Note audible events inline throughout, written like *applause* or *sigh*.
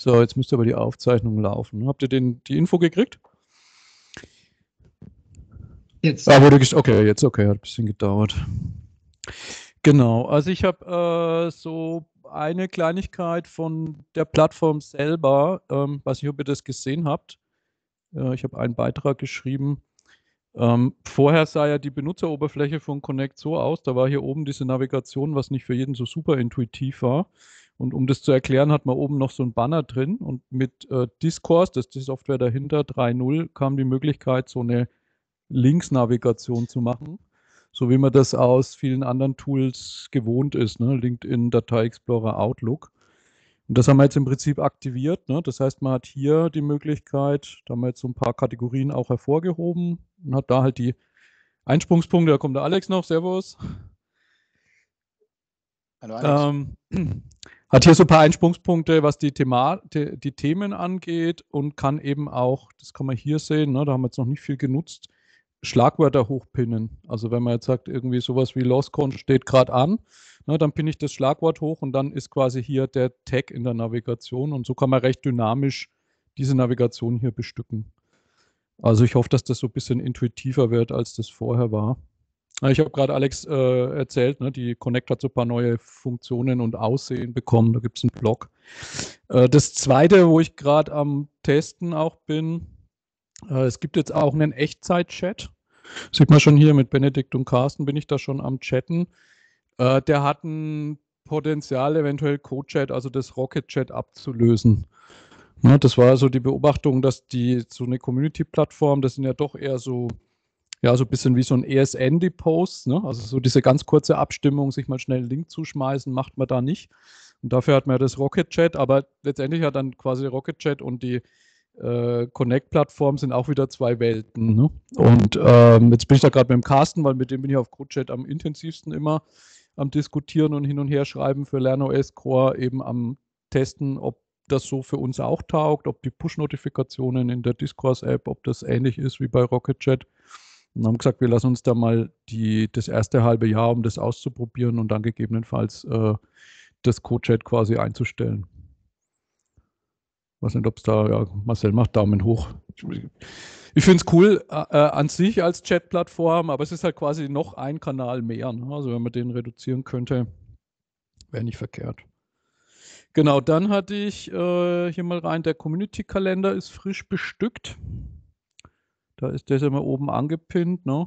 So, jetzt müsste aber die Aufzeichnung laufen. Habt ihr den, die Info gekriegt? Jetzt. Ah, wurde okay, jetzt okay, hat ein bisschen gedauert. Genau, also ich habe äh, so eine Kleinigkeit von der Plattform selber, ähm, weiß nicht, ob ihr das gesehen habt. Äh, ich habe einen Beitrag geschrieben. Ähm, vorher sah ja die Benutzeroberfläche von Connect so aus, da war hier oben diese Navigation, was nicht für jeden so super intuitiv war. Und um das zu erklären, hat man oben noch so ein Banner drin und mit äh, Discourse, das ist die Software dahinter, 3.0, kam die Möglichkeit, so eine Linksnavigation zu machen, so wie man das aus vielen anderen Tools gewohnt ist, ne? LinkedIn, Datei Explorer, Outlook. Und das haben wir jetzt im Prinzip aktiviert. Ne? Das heißt, man hat hier die Möglichkeit, da haben wir jetzt so ein paar Kategorien auch hervorgehoben und hat da halt die Einsprungspunkte. Da kommt der Alex noch. Servus. Hallo Alex. Ähm, hat hier so ein paar Einsprungspunkte, was die, Thema, die, die, Themen angeht und kann eben auch, das kann man hier sehen, ne, da haben wir jetzt noch nicht viel genutzt, Schlagwörter hochpinnen. Also wenn man jetzt sagt, irgendwie sowas wie Lost Con steht gerade an, ne, dann pinne ich das Schlagwort hoch und dann ist quasi hier der Tag in der Navigation und so kann man recht dynamisch diese Navigation hier bestücken. Also ich hoffe, dass das so ein bisschen intuitiver wird, als das vorher war. Ah, ich habe gerade Alex äh, erzählt, ne, die Connect hat so ein paar neue Funktionen und Aussehen bekommen. Da gibt es einen Blog. Äh, das zweite, wo ich gerade am Testen auch bin, äh, es gibt jetzt auch einen Echtzeit-Chat. Sieht man schon hier mit Benedikt und Carsten, bin ich da schon am Chatten. Äh, der hat ein Potenzial, eventuell Co-Chat, also das Rocket-Chat abzulösen. Ne, das war also die Beobachtung, dass die so eine Community-Plattform, das sind ja doch eher so ja, so ein bisschen wie so ein ESN-Depost, ne? also so diese ganz kurze Abstimmung, sich mal schnell einen Link zuschmeißen, macht man da nicht. Und dafür hat man ja das Rocket Chat, aber letztendlich hat dann quasi Rocket Chat und die äh, Connect-Plattform sind auch wieder zwei Welten. Ne? Und ähm, jetzt bin ich da gerade mit dem Carsten, weil mit dem bin ich auf CodeChat am intensivsten immer am Diskutieren und hin und her schreiben für LernOS Core, eben am Testen, ob das so für uns auch taugt, ob die Push-Notifikationen in der Discourse-App, ob das ähnlich ist wie bei Rocket Chat und haben gesagt, wir lassen uns da mal die, das erste halbe Jahr, um das auszuprobieren und dann gegebenenfalls äh, das Co-Chat quasi einzustellen. Weiß nicht, ob es da, ja, Marcel macht Daumen hoch. Ich finde es cool äh, äh, an sich als Chat-Plattform, aber es ist halt quasi noch ein Kanal mehr. Ne? Also wenn man den reduzieren könnte, wäre nicht verkehrt. Genau, dann hatte ich äh, hier mal rein, der Community-Kalender ist frisch bestückt. Da ist das immer oben angepinnt. Ne?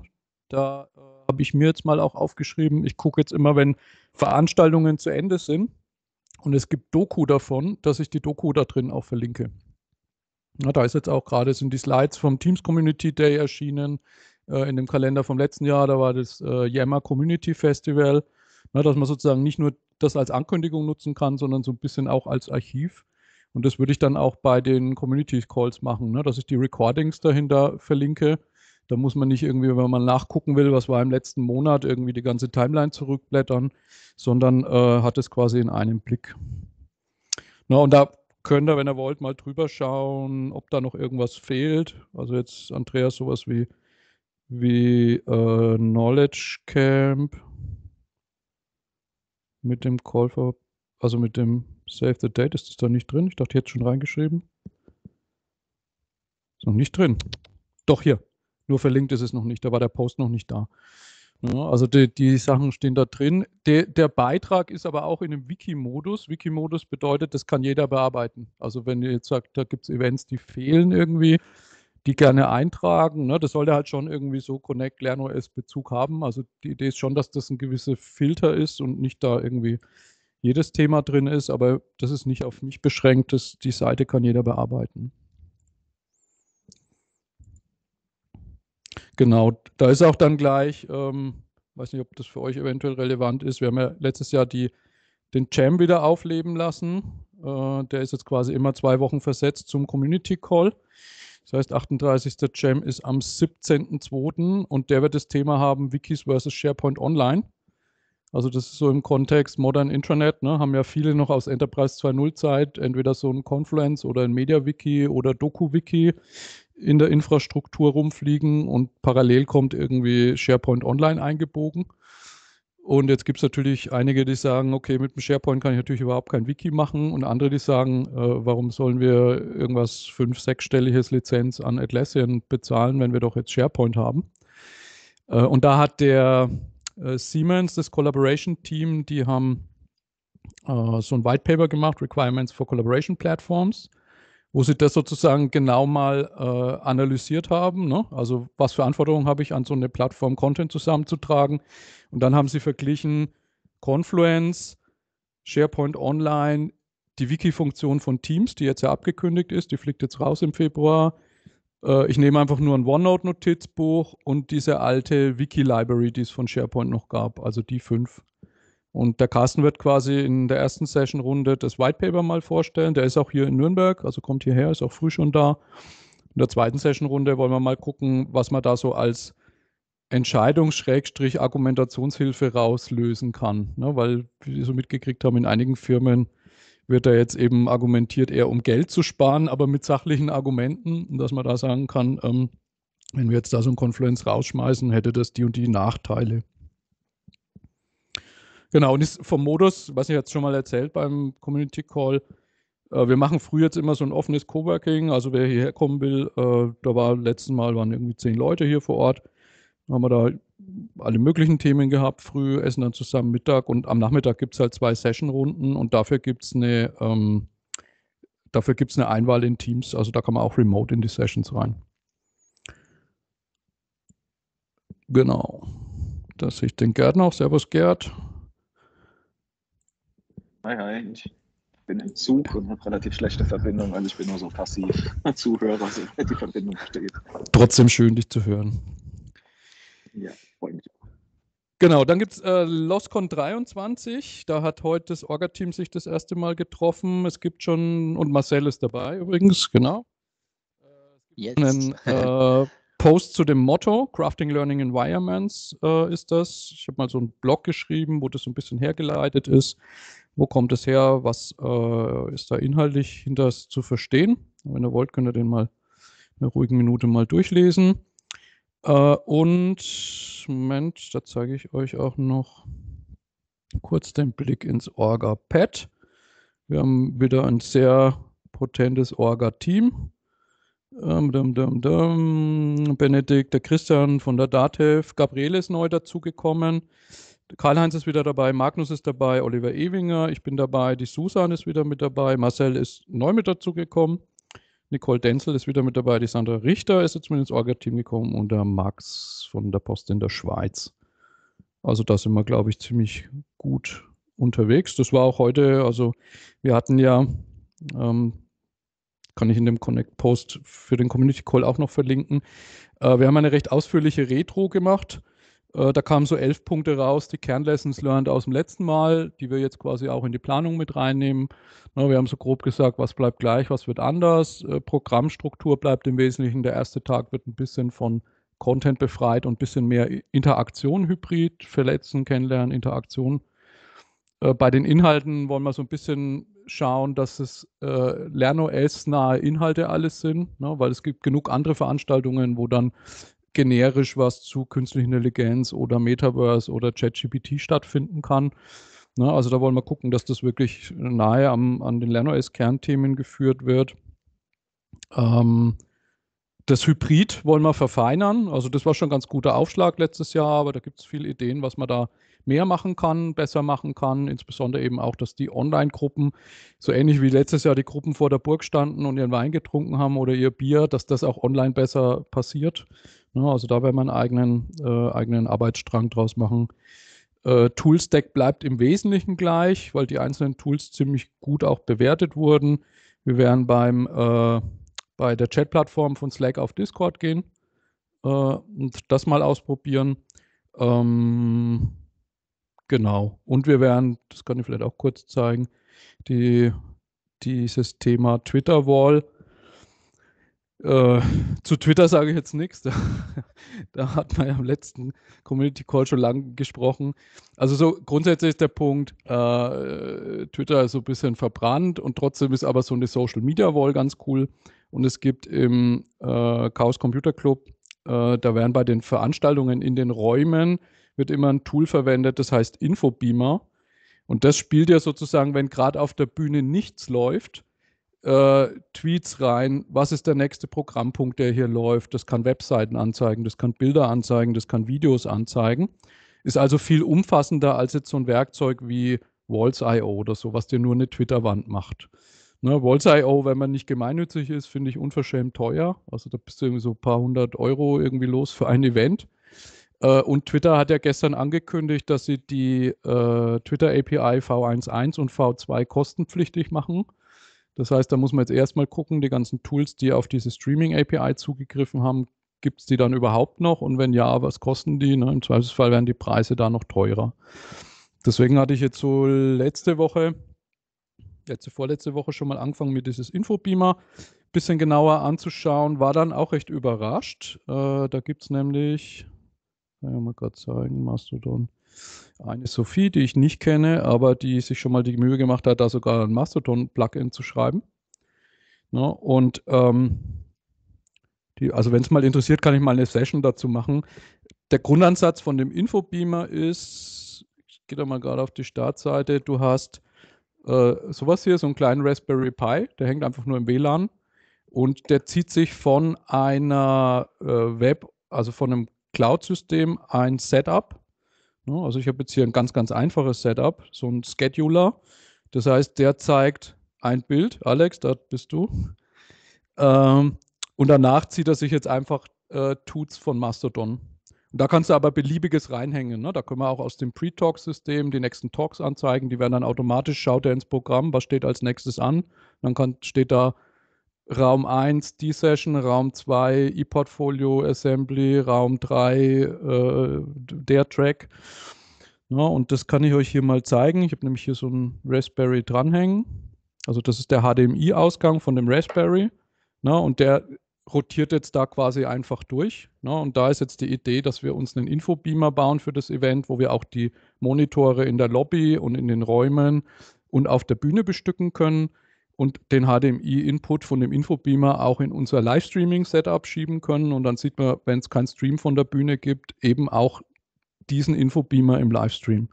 Da äh, habe ich mir jetzt mal auch aufgeschrieben, ich gucke jetzt immer, wenn Veranstaltungen zu Ende sind und es gibt Doku davon, dass ich die Doku da drin auch verlinke. Ja, da ist jetzt auch gerade, sind die Slides vom Teams Community Day erschienen, äh, in dem Kalender vom letzten Jahr, da war das äh, Yammer Community Festival, na, dass man sozusagen nicht nur das als Ankündigung nutzen kann, sondern so ein bisschen auch als Archiv. Und das würde ich dann auch bei den Community Calls machen, ne? dass ich die Recordings dahinter verlinke. Da muss man nicht irgendwie, wenn man nachgucken will, was war im letzten Monat, irgendwie die ganze Timeline zurückblättern, sondern äh, hat es quasi in einem Blick. Na, und da könnt ihr, wenn ihr wollt, mal drüber schauen, ob da noch irgendwas fehlt. Also jetzt, Andreas, sowas wie, wie äh, Knowledge Camp mit dem Call for, also mit dem Save the Date ist es da nicht drin. Ich dachte, ich hätte schon reingeschrieben. Ist noch nicht drin. Doch hier. Nur verlinkt ist es noch nicht. Da war der Post noch nicht da. Ja, also die, die, Sachen stehen da drin. De, der Beitrag ist aber auch in einem Wiki-Modus. Wiki-Modus bedeutet, das kann jeder bearbeiten. Also wenn ihr jetzt sagt, da gibt es Events, die fehlen irgendwie, die gerne eintragen, ne, das sollte halt schon irgendwie so Connect LernOS Bezug haben. Also die Idee ist schon, dass das ein gewisser Filter ist und nicht da irgendwie jedes Thema drin ist, aber das ist nicht auf mich beschränkt, das, die Seite kann jeder bearbeiten. Genau, da ist auch dann gleich, ähm, weiß nicht, ob das für euch eventuell relevant ist, wir haben ja letztes Jahr die, den Jam wieder aufleben lassen. Äh, der ist jetzt quasi immer zwei Wochen versetzt zum Community Call. Das heißt, 38. Jam ist am 17.02. und der wird das Thema haben Wikis versus SharePoint Online. Also das ist so im Kontext Modern Intranet, ne, haben ja viele noch aus Enterprise 2.0 Zeit, entweder so ein Confluence oder ein MediaWiki oder DokuWiki in der Infrastruktur rumfliegen und parallel kommt irgendwie SharePoint Online eingebogen. Und jetzt gibt es natürlich einige, die sagen, okay, mit dem SharePoint kann ich natürlich überhaupt kein Wiki machen. Und andere, die sagen, äh, warum sollen wir irgendwas fünf-, sechsstelliges Lizenz an Atlassian bezahlen, wenn wir doch jetzt SharePoint haben? Äh, und da hat der äh, Siemens, das Collaboration-Team, die haben äh, so ein White Paper gemacht, Requirements for Collaboration Platforms, wo sie das sozusagen genau mal äh, analysiert haben. Ne? Also was für Anforderungen habe ich an so eine Plattform, Content zusammenzutragen. Und dann haben sie verglichen Confluence, SharePoint Online, die Wiki-Funktion von Teams, die jetzt ja abgekündigt ist, die fliegt jetzt raus im Februar, äh, ich nehme einfach nur ein OneNote-Notizbuch und diese alte Wiki-Library, die es von SharePoint noch gab, also die fünf. Und der Carsten wird quasi in der ersten Session-Runde das White Paper mal vorstellen. Der ist auch hier in Nürnberg, also kommt hierher, ist auch früh schon da. In der zweiten Session-Runde wollen wir mal gucken, was man da so als Entscheidungs-Argumentationshilfe rauslösen kann. Ne? Weil, wie Sie so mitgekriegt haben, in einigen Firmen wird da jetzt eben argumentiert, eher um Geld zu sparen, aber mit sachlichen Argumenten, dass man da sagen kann, ähm, wenn wir jetzt da so ein Confluence rausschmeißen, hätte das die und die Nachteile. Genau, und ist vom Modus, was ich jetzt schon mal erzählt beim Community Call, äh, wir machen früh jetzt immer so ein offenes Coworking, also wer hierher kommen will, äh, da war letzten Mal waren irgendwie zehn Leute hier vor Ort, haben wir da alle möglichen Themen gehabt. Früh essen dann zusammen Mittag und am Nachmittag gibt es halt zwei Session-Runden und dafür gibt es eine, ähm, dafür gibt's eine Einwahl in Teams. Also da kann man auch remote in die Sessions rein. Genau. Da sehe ich den Gerd noch. Servus, Gerd. Hi, hi. Ich bin im Zug und habe relativ schlechte Verbindung. Also ich bin nur so passiv *laughs* Zuhörer, sobald die Verbindung steht. Trotzdem schön, dich zu hören. Genau, dann gibt es äh, LOSCON 23. Da hat heute das Orga-Team sich das erste Mal getroffen. Es gibt schon, und Marcel ist dabei übrigens, genau. Äh, Jetzt. Einen äh, Post zu dem Motto Crafting Learning Environments äh, ist das. Ich habe mal so einen Blog geschrieben, wo das so ein bisschen hergeleitet ist. Wo kommt es her? Was äh, ist da inhaltlich hinter zu verstehen? Wenn ihr wollt, könnt ihr den mal in einer ruhigen Minute mal durchlesen. Äh, und Moment, da zeige ich euch auch noch kurz den Blick ins Orga-Pad. Wir haben wieder ein sehr potentes Orga-Team. Ähm, dum, dum, dum. Benedikt, der Christian von der DATEV, Gabriele ist neu dazugekommen. Karl-Heinz ist wieder dabei, Magnus ist dabei, Oliver Ewinger, ich bin dabei, die Susan ist wieder mit dabei, Marcel ist neu mit dazugekommen. Nicole Denzel ist wieder mit dabei, die Sandra Richter ist jetzt mit ins Orga-Team gekommen und der Max von der Post in der Schweiz. Also da sind wir, glaube ich, ziemlich gut unterwegs. Das war auch heute, also wir hatten ja, ähm, kann ich in dem Connect-Post für den Community Call auch noch verlinken, äh, wir haben eine recht ausführliche Retro gemacht äh, da kamen so elf Punkte raus, die Kernlessons learned aus dem letzten Mal, die wir jetzt quasi auch in die Planung mit reinnehmen. Na, wir haben so grob gesagt, was bleibt gleich, was wird anders. Äh, Programmstruktur bleibt im Wesentlichen. Der erste Tag wird ein bisschen von Content befreit und ein bisschen mehr Interaktion hybrid, verletzen, kennenlernen, Interaktion. Äh, bei den Inhalten wollen wir so ein bisschen schauen, dass es äh, LernOS-nahe Inhalte alles sind, ne? weil es gibt genug andere Veranstaltungen, wo dann generisch was zu künstlicher Intelligenz oder Metaverse oder ChatGPT stattfinden kann. Na, ne, also da wollen wir gucken, dass das wirklich nahe am, an den LernOS-Kernthemen geführt wird. Ähm, das Hybrid wollen wir verfeinern. Also das war schon ein ganz guter Aufschlag letztes Jahr, aber da gibt es viele Ideen, was man da mehr machen kann, besser machen kann. Insbesondere eben auch, dass die Online-Gruppen, so ähnlich wie letztes Jahr die Gruppen vor der Burg standen und ihren Wein getrunken haben oder ihr Bier, dass das auch online besser passiert. Ja, ne, also da werden wir einen eigenen, äh, eigenen Arbeitsstrang draus machen. Äh, Toolstack bleibt im Wesentlichen gleich, weil die einzelnen Tools ziemlich gut auch bewertet wurden. Wir werden beim, äh, bei der Chat-Plattform von Slack auf Discord gehen äh, und das mal ausprobieren. Ähm, Genau. Und wir werden, das kann ich vielleicht auch kurz zeigen, die, dieses Thema Twitter-Wall. Äh, zu Twitter sage ich jetzt nichts. *laughs* Da, da, hat man ja im letzten Community Call schon lang gesprochen. Also so grundsätzlich ist der Punkt, äh, Twitter ist so ein bisschen verbrannt und trotzdem ist aber so eine Social Media Wall ganz cool. Und es gibt im äh, Chaos Computer Club, äh, da werden bei den Veranstaltungen in den Räumen wird immer ein Tool verwendet, das heißt Infobeamer. Und das spielt ja sozusagen, wenn gerade auf der Bühne nichts läuft, äh, Tweets rein, was ist der nächste Programmpunkt, der hier läuft. Das kann Webseiten anzeigen, das kann Bilder anzeigen, das kann Videos anzeigen. Ist also viel umfassender als jetzt so ein Werkzeug wie Walls.io oder so, was dir nur eine Twitter-Wand macht. Ne, Walls.io, wenn man nicht gemeinnützig ist, finde ich unverschämt teuer. Also da bist du irgendwie so ein paar hundert Euro irgendwie los für ein Event. Äh, und Twitter hat ja gestern angekündigt, dass sie die äh, Twitter API V1.1 und V2 kostenpflichtig machen. Das heißt, da muss man jetzt erstmal gucken, die ganzen Tools, die auf diese Streaming API zugegriffen haben, gibt es die dann überhaupt noch? Und wenn ja, was kosten die? Ne? Im Zweifelsfall werden die Preise da noch teurer. Deswegen hatte ich jetzt so letzte Woche, letzte, vorletzte Woche schon mal angefangen, mir dieses Infobeamer ein bisschen genauer anzuschauen. War dann auch recht überrascht. Äh, da gibt es nämlich, kann ich mal gerade zeigen, Mastodon. Eine Sophie, die ich nicht kenne, aber die sich schon mal die Mühe gemacht hat, da sogar ein Mastodon-Plugin zu schreiben. Ne? Und ähm, die, also wenn es mal interessiert, kann ich mal eine Session dazu machen. Der Grundansatz von dem Infobeamer ist, ich gehe da mal gerade auf die Startseite, du hast äh, sowas hier, so einen kleinen Raspberry Pi, der hängt einfach nur im WLAN und der zieht sich von einer äh, Web, also von einem Cloud-System ein Setup. Ne, also ich habe jetzt hier ein ganz, ganz einfaches Setup, so ein Scheduler. Das heißt, der zeigt ein Bild. Alex, da bist du. Ähm, und danach zieht er sich jetzt einfach äh, Tuts von Mastodon. Und da kannst du aber beliebiges reinhängen. Ne? Da können wir auch aus dem Pre-Talk-System die nächsten Talks anzeigen. Die werden dann automatisch, schaut er ins Programm, was steht als nächstes an. dann steht da Raum 1 die session Raum 2 E-Portfolio Assembly, Raum 3 äh, der Track. Ja, und das kann ich euch hier mal zeigen. Ich habe nämlich hier so ein Raspberry dranhängen. Also das ist der HDMI-Ausgang von dem Raspberry. Na, und der rotiert jetzt da quasi einfach durch. Ne? Und da ist jetzt die Idee, dass wir uns einen Infobeamer bauen für das Event, wo wir auch die Monitore in der Lobby und in den Räumen und auf der Bühne bestücken können, und den HDMI-Input von dem Infobeamer auch in unser Livestreaming-Setup schieben können. Und dann sieht man, wenn es keinen Stream von der Bühne gibt, eben auch diesen Infobeamer im Livestream.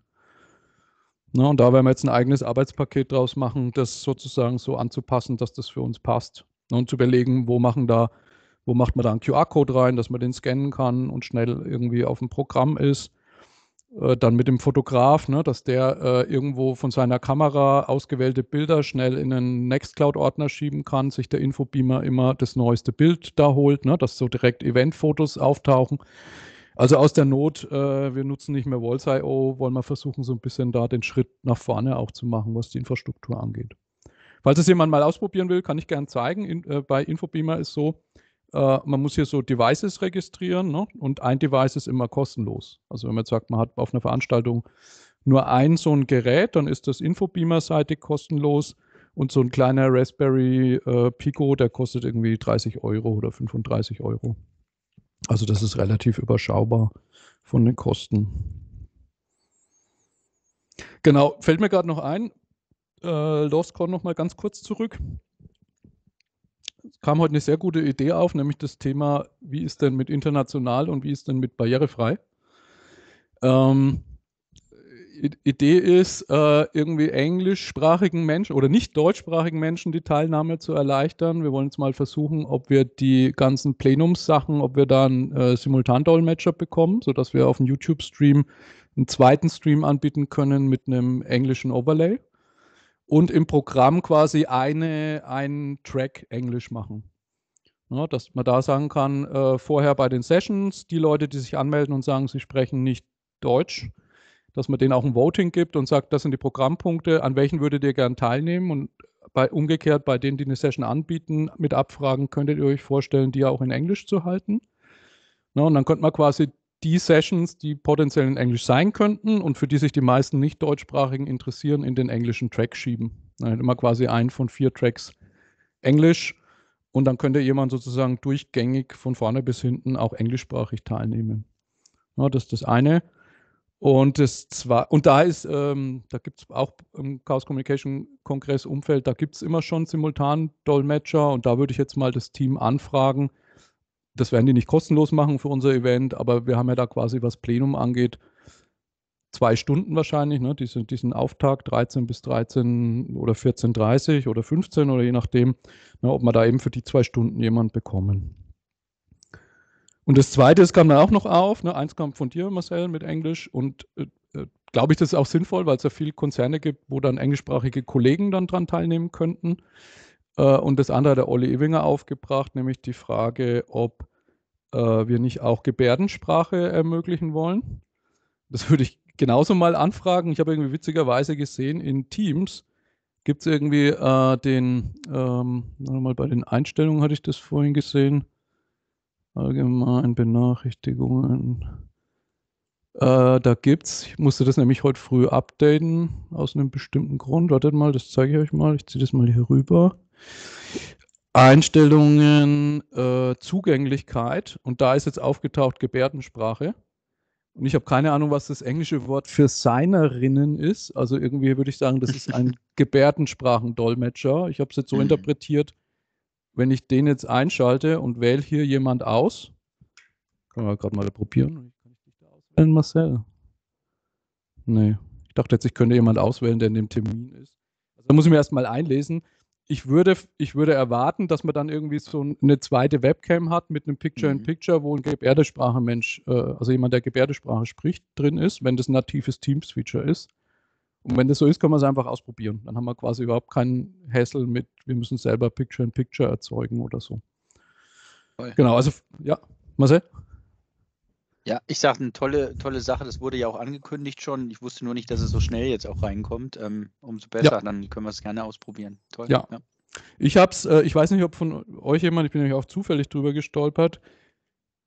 Na, und da werden wir jetzt ein eigenes Arbeitspaket draus machen, das sozusagen so anzupassen, dass das für uns passt. Und zu überlegen, wo machen da, wo macht man da einen QR-Code rein, dass man den scannen kann und schnell irgendwie auf dem Programm ist. Äh, dann mit dem Fotograf, ne, dass der äh, irgendwo von seiner Kamera ausgewählte Bilder schnell in einen Nextcloud-Ordner schieben kann, sich der Infobeamer immer das neueste Bild da holt, ne, dass so direkt Eventfotos auftauchen. Also aus der Not, äh, wir nutzen nicht mehr Walls.io, wollen wir versuchen, so ein bisschen da den Schritt nach vorne auch zu machen, was die Infrastruktur angeht. Falls es jemand mal ausprobieren will, kann ich gerne zeigen. In, äh, bei Infobeamer ist so, äh, man muss hier so Devices registrieren ne? und ein Device ist immer kostenlos. Also wenn man jetzt sagt, man hat auf einer Veranstaltung nur ein so ein Gerät, dann ist das Infobeamer-seitig kostenlos und so ein kleiner Raspberry äh, Pico, der kostet irgendwie 30 Euro oder 35 Euro. Also das ist relativ überschaubar von den Kosten. Genau, fällt mir gerade noch ein, äh, LostCon mal ganz kurz zurück kam heute eine sehr gute Idee auf, nämlich das Thema, wie ist denn mit international und wie ist denn mit barrierefrei? Ähm, Idee ist, äh, irgendwie englischsprachigen Menschen oder nicht deutschsprachigen Menschen die Teilnahme zu erleichtern. Wir wollen jetzt mal versuchen, ob wir die ganzen Plenumssachen, ob wir da einen äh, Simultandolmetscher bekommen, sodass wir auf dem YouTube-Stream einen zweiten Stream anbieten können mit einem englischen Overlay und im Programm quasi eine, einen Track Englisch machen. Ja, dass man da sagen kann, äh, vorher bei den Sessions, die Leute, die sich anmelden und sagen, sie sprechen nicht Deutsch, dass man denen auch ein Voting gibt und sagt, das sind die Programmpunkte, an welchen würdet ihr gern teilnehmen und bei, umgekehrt bei denen, die eine Session anbieten, mit Abfragen, könntet ihr euch vorstellen, die ja auch in Englisch zu halten. Ja, und dann könnte man quasi die Sessions, die potenziell in Englisch sein könnten und für die sich die meisten nicht deutschsprachigen interessieren, in den englischen Track schieben. Dann hat immer quasi ein von vier Tracks Englisch und dann könnte jemand sozusagen durchgängig von vorne bis hinten auch englischsprachig teilnehmen. Ja, das ist das eine. Und das zwei, und da ist, ähm, da gibt es auch im Chaos Communication Kongress Umfeld, da gibt es immer schon simultan Dolmetscher und da würde ich jetzt mal das Team anfragen, das werden die nicht kostenlos machen für unser Event, aber wir haben ja da quasi, was Plenum angeht, zwei Stunden wahrscheinlich, ne? diesen, diesen Auftakt 13 bis 13 oder 14.30 oder 15 oder je nachdem, ne, ob man da eben für die zwei Stunden jemand bekommen. Und das Zweite, das kam dann auch noch auf, ne? eins kam von dir, Marcel, mit Englisch und äh, äh glaube ich, das ist auch sinnvoll, weil es ja viele Konzerne gibt, wo dann englischsprachige Kollegen dann dran teilnehmen könnten. Äh, und das andere hat der Olli Ewinger aufgebracht, nämlich die Frage, ob äh, wir nicht auch Gebärdensprache ermöglichen wollen. Das würde ich genauso mal anfragen. Ich habe irgendwie witzigerweise gesehen, in Teams gibt es irgendwie äh, den, ähm, mal bei den Einstellungen hatte ich das vorhin gesehen, allgemein Benachrichtigungen. Äh, da es, ich musste das nämlich heute früh updaten, aus einem bestimmten Grund. Wartet mal, das zeige ich euch mal. Ich ziehe das mal hier rüber. Einstellungen, äh, Zugänglichkeit und da ist jetzt aufgetaucht Gebärdensprache. Und ich habe keine Ahnung, was das englische Wort für Seinerinnen ist. Also irgendwie würde ich sagen, das ist ein *laughs* Gebärdensprachendolmetscher. Ich habe es jetzt so mhm. interpretiert, wenn ich den jetzt einschalte und wähle hier jemand aus. Können wir gerade mal probieren. Kann ich da auswählen, Marcel? Nee. Ich dachte jetzt, ich könnte jemand auswählen, der in dem Termin ist. Also da muss ich mir erstmal einlesen ich würde, ich würde erwarten, dass man dann irgendwie so eine zweite Webcam hat mit einem Picture-in-Picture, mhm. -Picture, wo ein Gebärdesprache-Mensch, äh, also jemand, der Gebärdesprache spricht, drin ist, wenn das ein natives Teams-Feature ist. Und wenn das so ist, kann man es einfach ausprobieren. Dann haben wir quasi überhaupt keinen Hassel mit, wir müssen selber Picture-in-Picture erzeugen oder so. Voll. Genau, also ja, Marcel? Ja, ich sage eine tolle, tolle Sache. Das wurde ja auch angekündigt schon. Ich wusste nur nicht, dass es so schnell jetzt auch reinkommt. Ähm, umso besser, ja. dann können wir es gerne ausprobieren. Toll. Ja. ja. Ich hab's, äh, ich weiß nicht, ob von euch jemand, ich bin nämlich auch zufällig drüber gestolpert,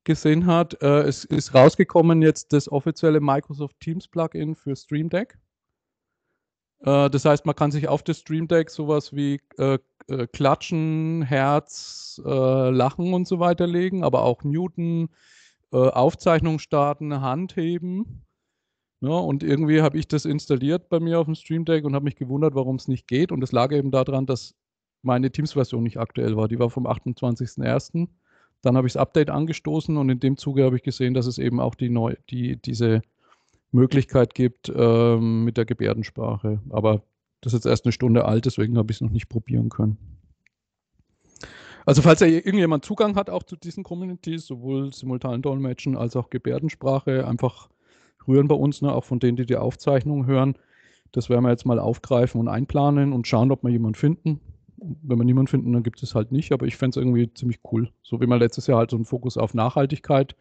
gesehen hat. Äh, es ist rausgekommen jetzt das offizielle Microsoft Teams Plugin für Stream Deck. Äh, das heißt, man kann sich auf das Stream Deck sowas wie äh, äh, Klatschen, Herz, äh, Lachen und so weiter legen, aber auch muten äh, Aufzeichnung starten, Hand heben. Ja, ne? und irgendwie habe ich das installiert bei mir auf dem Stream Deck und habe mich gewundert, warum es nicht geht. Und es lag eben daran, dass meine Teams-Version nicht aktuell war. Die war vom 28.01. Dann habe ich das Update angestoßen und in dem Zuge habe ich gesehen, dass es eben auch die neu, die, diese Möglichkeit gibt ähm, mit der Gebärdensprache. Aber das ist jetzt erst eine Stunde alt, deswegen habe ich es noch nicht probieren können. Also falls ja irgendjemand Zugang hat auch zu diesen Communities, sowohl simultanen Dolmetschen als auch Gebärdensprache, einfach rühren bei uns, ne, auch von denen, die die Aufzeichnung hören. Das werden wir jetzt mal aufgreifen und einplanen und schauen, ob wir jemanden finden. Wenn wir niemanden finden, dann gibt es halt nicht. Aber ich fände es irgendwie ziemlich cool. So wie wir letztes Jahr halt so einen Fokus auf Nachhaltigkeit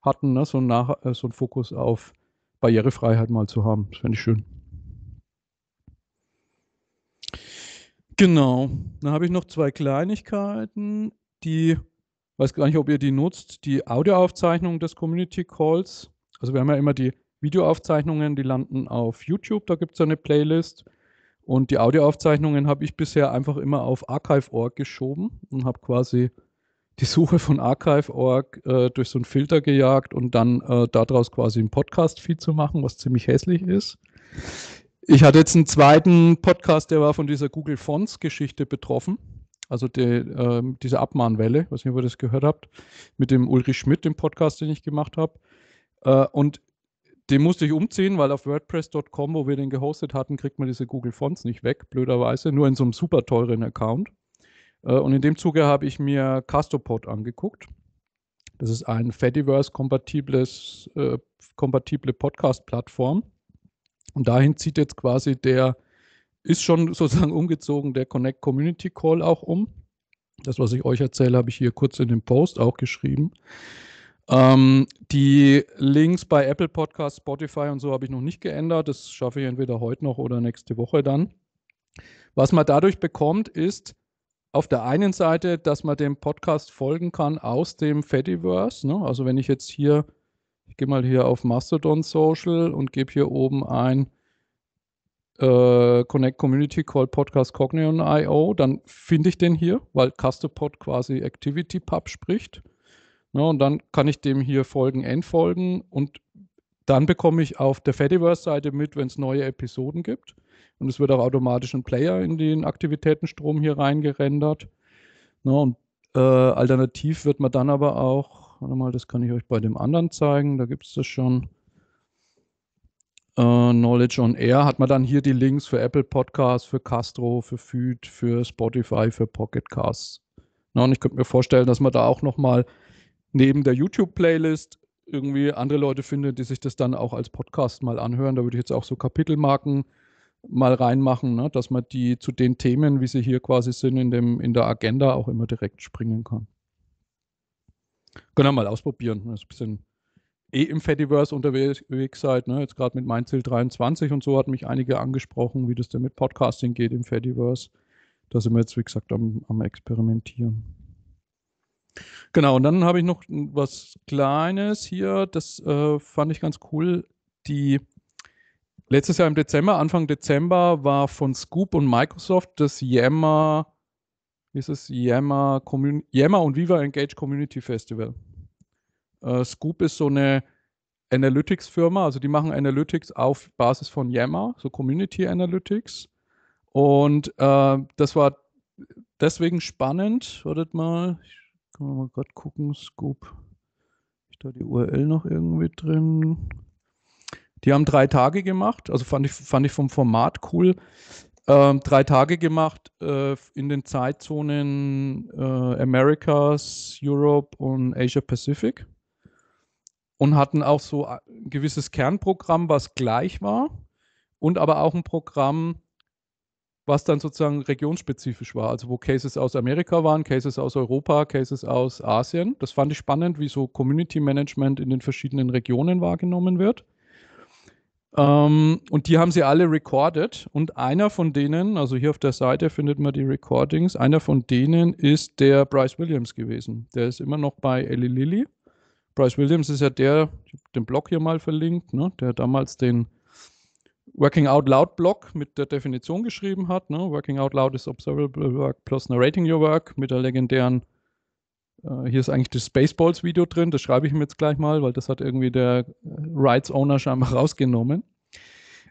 hatten, ne, so, einen Nach äh, so einen Fokus auf Barrierefreiheit mal zu haben. Das fände ich schön. Genau. Dann habe ich noch zwei Kleinigkeiten, die, weiß gar nicht, ob ihr die nutzt, die Audioaufzeichnung des Community Calls. Also wir haben ja immer die Videoaufzeichnungen, die landen auf YouTube, da gibt es eine Playlist. Und die Audioaufzeichnungen habe ich bisher einfach immer auf archive.org geschoben und habe quasi die Suche von archive.org äh, durch so einen Filter gejagt und dann äh, daraus quasi ein Podcast-Feed zu machen, was ziemlich hässlich ist. Ich hatte jetzt einen zweiten Podcast, der war von dieser Google Fonts Geschichte betroffen. Also die, äh, diese Abmahnwelle, was ihr das gehört habt, mit dem Ulrich Schmidt, dem Podcast, den ich gemacht habe. Äh, und den musste ich umziehen, weil auf WordPress.com, wo wir den gehostet hatten, kriegt man diese Google Fonts nicht weg, blöderweise, nur in so einem super teuren Account. Äh, und in dem Zuge habe ich mir Castopod angeguckt. Das ist ein Fediverse-kompatibles äh, kompatible Podcast-Plattform und dahin zieht jetzt quasi der, ist schon *laughs* sozusagen umgezogen, der Connect Community Call auch um. Das, was ich euch erzähle, habe ich hier kurz in dem Post auch geschrieben. Ähm, die Links bei Apple Podcasts, Spotify und so habe ich noch nicht geändert. Das schaffe ich entweder heute noch oder nächste Woche dann. Was man dadurch bekommt, ist auf der einen Seite, dass man dem Podcast folgen kann aus dem Fediverse. Ne? Also wenn ich jetzt hier ich gehe mal hier auf Mastodon Social und gebe hier oben ein äh, Connect Community Call Podcast Cognion IO. Dann finde ich den hier, weil CustoPod quasi Activity Pub spricht. Ja, ne, und dann kann ich dem hier folgen, entfolgen und dann bekomme ich auf der Fediverse-Seite mit, wenn es neue Episoden gibt. Und es wird auch automatisch ein Player in den Aktivitätenstrom hier reingerendert. Ne? Und äh, alternativ wird man dann aber auch Warte mal, das kann ich euch bei dem anderen zeigen. Da gibt es das schon. Uh, Knowledge on Air hat man dann hier die Links für Apple Podcasts, für Castro, für Feed, für Spotify, für Pocket Casts. Na, und ich könnte mir vorstellen, dass man da auch nochmal neben der YouTube-Playlist irgendwie andere Leute findet, die sich das dann auch als Podcast mal anhören. Da würde ich jetzt auch so Kapitelmarken mal reinmachen, ne? dass man die zu den Themen, wie sie hier quasi sind, in, dem, in der Agenda auch immer direkt springen kann. Können wir mal ausprobieren. Das ist ein bisschen eh im Fediverse unterwegs seid, ne? jetzt gerade mit Mainziel 23 und so hat mich einige angesprochen, wie das denn mit Podcasting geht im Fediverse. Da sind wir jetzt, wie gesagt, am, am Experimentieren. Genau, und dann habe ich noch was Kleines hier, das äh, fand ich ganz cool. Die letztes Jahr im Dezember, Anfang Dezember, war von Scoop und Microsoft das Yammer ist es, Yammer, Commun Yammer und Viva Engage Community Festival. Äh, Scoop ist so eine Analytics-Firma, also die machen Analytics auf Basis von Yammer, so Community Analytics. Und äh, das war deswegen spannend. Wartet mal, ich kann mal gerade gucken, Scoop. Ist da die URL noch irgendwie drin? Die haben drei Tage gemacht, also fand ich, fand ich vom Format cool. Ähm, drei Tage gemacht äh, in den Zeitzonen äh, Americas, Europe und Asia Pacific und hatten auch so äh, ein gewisses Kernprogramm, was gleich war und aber auch ein Programm, was dann sozusagen regionspezifisch war, also wo Cases aus Amerika waren, Cases aus Europa, Cases aus Asien. Das fand ich spannend, wie so Community Management in den verschiedenen Regionen wahrgenommen wird. Ähm, und die haben sie alle recorded. Und einer von denen, also hier auf der Seite findet man die Recordings, einer von denen ist der Bryce Williams gewesen. Der ist immer noch bei Ellie Lilly. Bryce Williams ist ja der, ich habe den Blog hier mal verlinkt, ne, der damals den Working Out Loud Blog mit der Definition geschrieben hat. Ne? Working Out Loud is observable work plus narrating your work mit der legendären äh, hier ist eigentlich das Spaceballs-Video drin, das schreibe ich mir jetzt gleich mal, weil das hat irgendwie der äh, Rights-Owner scheinbar *laughs* rausgenommen.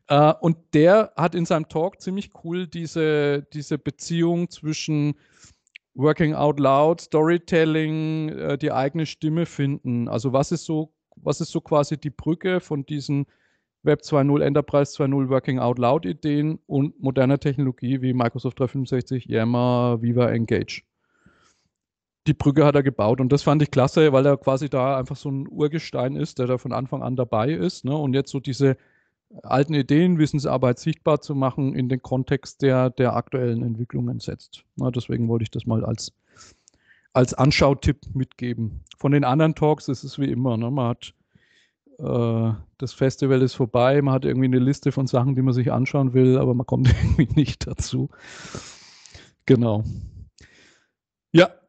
Äh, und der hat in seinem Talk ziemlich cool diese, diese Beziehung zwischen Working Out Loud, Storytelling, äh, die eigene Stimme finden. Also was ist so, was ist so quasi die Brücke von diesen Web 2.0, Enterprise 2.0, Working Out Loud Ideen und moderner Technologie wie Microsoft 365, Yammer, Viva, Engage? die Brücke hat er gebaut und das fand ich klasse, weil er quasi da einfach so ein Urgestein ist, der da von Anfang an dabei ist. Ne? Und jetzt so diese alten Ideen, Wissensarbeit sichtbar zu machen, in den Kontext der, der aktuellen Entwicklungen setzt. Na, deswegen wollte ich das mal als, als Anschautipp mitgeben. Von den anderen Talks ist es wie immer. Ne? Man hat äh, das Festival ist vorbei, man hat irgendwie eine Liste von Sachen, die man sich anschauen will, aber man kommt *laughs* irgendwie nicht dazu. Genau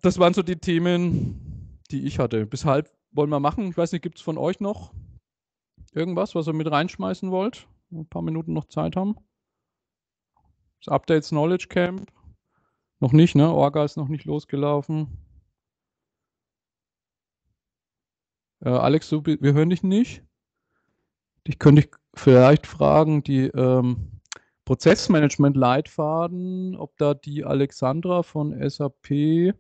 das waren so die Themen, die ich hatte. Bis halb wollen wir machen. Ich weiß nicht, gibt es von euch noch irgendwas, was ihr mit reinschmeißen wollt? Ein paar Minuten noch Zeit haben. Das Updates Knowledge Camp. Noch nicht, ne? Orga ist noch nicht losgelaufen. Äh, Alex, du, wir hören dich nicht. Ich könnte dich vielleicht fragen, die ähm, Prozessmanagement-Leitfaden, ob da die Alexandra von SAP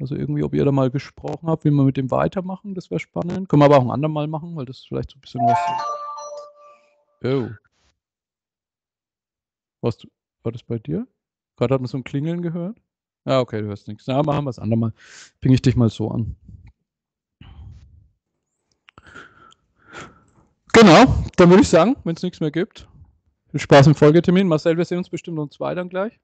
also irgendwie, ob ihr da mal gesprochen habt, wie wir mit dem weitermachen, das wäre spannend. Können wir aber auch ein andermal machen, weil das vielleicht so ein bisschen was. Oh. Was, war das bei dir? Gerade hat man so ein Klingeln gehört. Ah, okay, du hörst nichts. Na, machen wir es andermal. Ping ich dich mal so an. Genau, dann würde ich sagen, wenn es nichts mehr gibt, viel Spaß im Folgetermin. Marcel, wir sehen uns bestimmt um zwei dann gleich.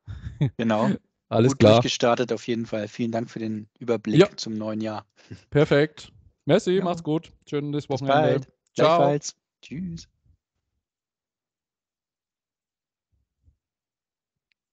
Genau. Alles gut klar. durchgestartet auf jeden Fall. Vielen Dank für den Überblick ja. zum neuen Jahr. Perfekt. Merci, ja. macht's gut. Schönes Wochenende. Bis bald. Ciao. Tschüss.